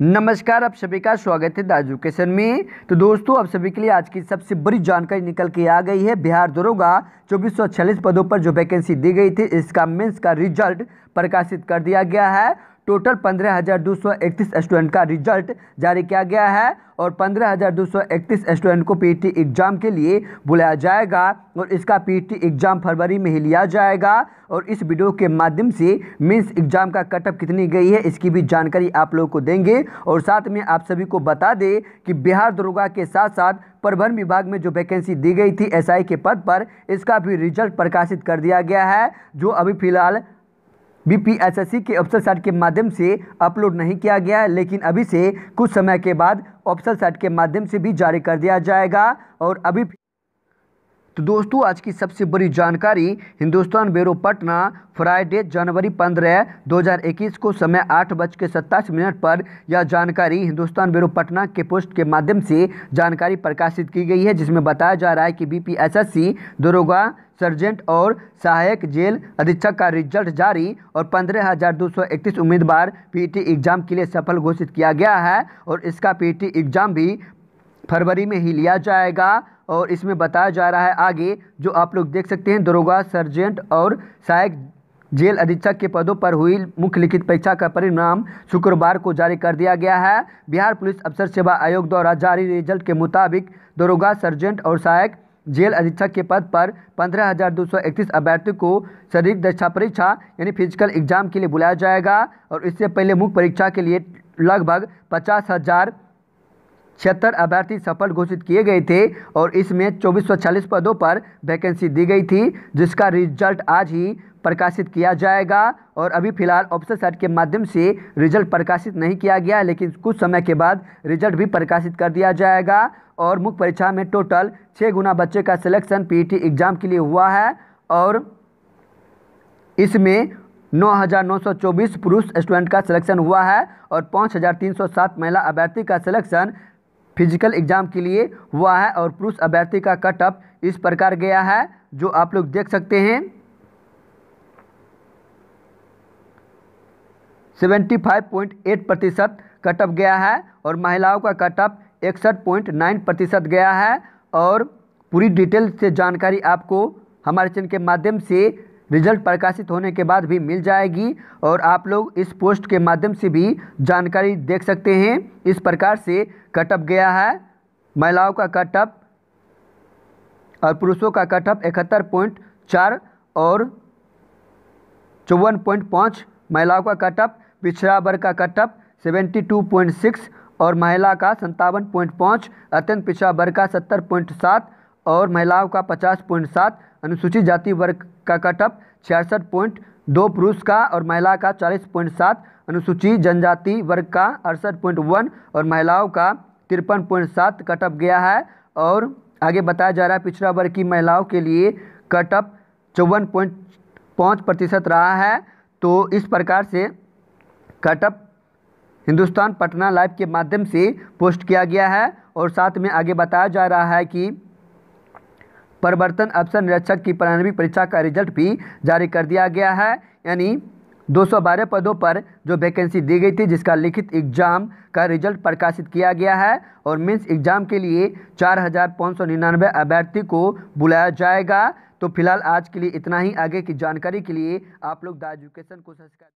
नमस्कार आप सभी का स्वागत है द एजुकेशन में तो दोस्तों आप सभी के लिए आज की सबसे बड़ी जानकारी निकल के आ गई है बिहार दरोगा चौबीस सौ छियालीस पदों पर जो वैकेंसी दी गई थी इसका मेंस का रिजल्ट प्रकाशित कर दिया गया है टोटल पंद्रह हज़ार दो सौ इकतीस स्टूडेंट का रिजल्ट जारी किया गया है और पंद्रह हज़ार दो सौ इकतीस स्टूडेंट को पीटी एग्ज़ाम के लिए बुलाया जाएगा और इसका पीटी एग्ज़ाम फरवरी में ही लिया जाएगा और इस वीडियो के माध्यम से मीन्स एग्ज़ाम का कटअप कितनी गई है इसकी भी जानकारी आप लोगों को देंगे और साथ में आप सभी को बता दें कि बिहार दरोगा के साथ साथ परिवहन विभाग में जो वैकेंसी दी गई थी एसआई के पद पर इसका भी रिजल्ट प्रकाशित कर दिया गया है जो अभी फिलहाल बीपीएसएससी के ऑप्शन साइट के माध्यम से अपलोड नहीं किया गया है लेकिन अभी से कुछ समय के बाद ऑप्शन साइट के माध्यम से भी जारी कर दिया जाएगा और अभी तो दोस्तों आज की सबसे बड़ी जानकारी हिंदुस्तान ब्यूरो पटना फ्राइडे जनवरी 15 2021 को समय आठ बज के सत्ताईस मिनट पर यह जानकारी हिंदुस्तान ब्यूरो पटना के पोस्ट के माध्यम से जानकारी प्रकाशित की गई है जिसमें बताया जा रहा है कि बीपीएसएससी दरोगा सर्जेंट और सहायक जेल अधीक्षक का रिजल्ट जारी और पंद्रह हज़ार दो सौ इकतीस उम्मीदवार पीटी एग्ज़ाम के लिए सफल घोषित किया गया है और इसका पीटी एग्ज़ाम भी फरवरी में ही लिया जाएगा और इसमें बताया जा रहा है आगे जो आप लोग देख सकते हैं दरोगा सर्जेंट और सहायक जेल अधीक्षक के पदों पर हुई मुख्य लिखित परीक्षा का परिणाम शुक्रवार को जारी कर दिया गया है बिहार पुलिस अफसर सेवा आयोग द्वारा जारी रिजल्ट के मुताबिक दरोगा सर्जेंट और सहायक जेल अधीक्षक के पद पर पंद्रह हज़ार दो सौ इकतीस अभ्यर्थियों को शरीर दक्षा परीक्षा यानी फिजिकल एग्जाम के लिए बुलाया जाएगा और इससे पहले मुख्य परीक्षा के लिए लगभग पचास हज़ार छिहत्तर अभ्यर्थी सफल घोषित किए गए थे और इसमें चौबीस पदों पर वैकेंसी दी गई थी जिसका रिजल्ट आज ही प्रकाशित किया जाएगा और अभी फिलहाल ऑप्शन साइट के माध्यम से रिजल्ट प्रकाशित नहीं किया गया लेकिन कुछ समय के बाद रिजल्ट भी प्रकाशित कर दिया जाएगा और मुख्य परीक्षा में टोटल छः गुना बच्चे का सिलेक्शन पीटी एग्ज़ाम के लिए हुआ है और इसमें 9,924 पुरुष स्टूडेंट का सिलेक्शन हुआ है और 5,307 महिला अभ्यर्थी का सिलेक्शन फिजिकल एग्ज़ाम के लिए हुआ है और पुरुष अभ्यर्थी का कट ऑफ इस प्रकार गया है जो आप लोग देख सकते हैं सेवेंटी फाइव पॉइंट एट प्रतिशत कट ऑफ गया है और महिलाओं का कट ऑफ इकसठ पॉइंट नाइन प्रतिशत गया है और पूरी डिटेल से जानकारी आपको हमारे चैनल के माध्यम से रिजल्ट प्रकाशित होने के बाद भी मिल जाएगी और आप लोग इस पोस्ट के माध्यम से भी जानकारी देख सकते हैं इस प्रकार से कटअप गया है महिलाओं का कटअप और पुरुषों का कटअप इकहत्तर पॉइंट चार और चौवन पॉइंट पाँच महिलाओं का कटअप पिछड़ा वर्ग का cut up seventy two point six और महिला का संतावन पॉइंट पाँच अत्यंत पिछड़ा वर्ग का सत्तर पॉइंट सात और महिलाओं का पचास पॉइंट सात अनुसूचित जाति वर्ग का कटअप छियासठ पॉइंट दो पुरुष का और महिला का चालीस पॉइंट सात अनुसूचित जनजाति वर्ग का अड़सठ पॉइंट वन और महिलाओं का तिरपन पॉइंट सात कटअप गया है और आगे बताया जा रहा है पिछड़ा वर्ग की महिलाओं के लिए कटअप चौवन पॉइंट पाँच प्रतिशत रहा है तो इस प्रकार से कटअप हिंदुस्तान पटना लाइव के माध्यम से पोस्ट किया गया है और साथ में आगे बताया जा रहा है कि परिवर्तन अफसर निरीक्षक की प्रारंभिक परीक्षा का रिजल्ट भी जारी कर दिया गया है यानी 212 पदों पर जो वैकेंसी दी गई थी जिसका लिखित एग्जाम का रिजल्ट प्रकाशित किया गया है और मीन्स एग्जाम के लिए चार हज़ार पाँच सौ निन्यानवे अभ्यर्थी को बुलाया जाएगा तो फिलहाल आज के लिए इतना ही आगे की जानकारी के लिए आप लोग द एजुकेशन को सब्सक्राइब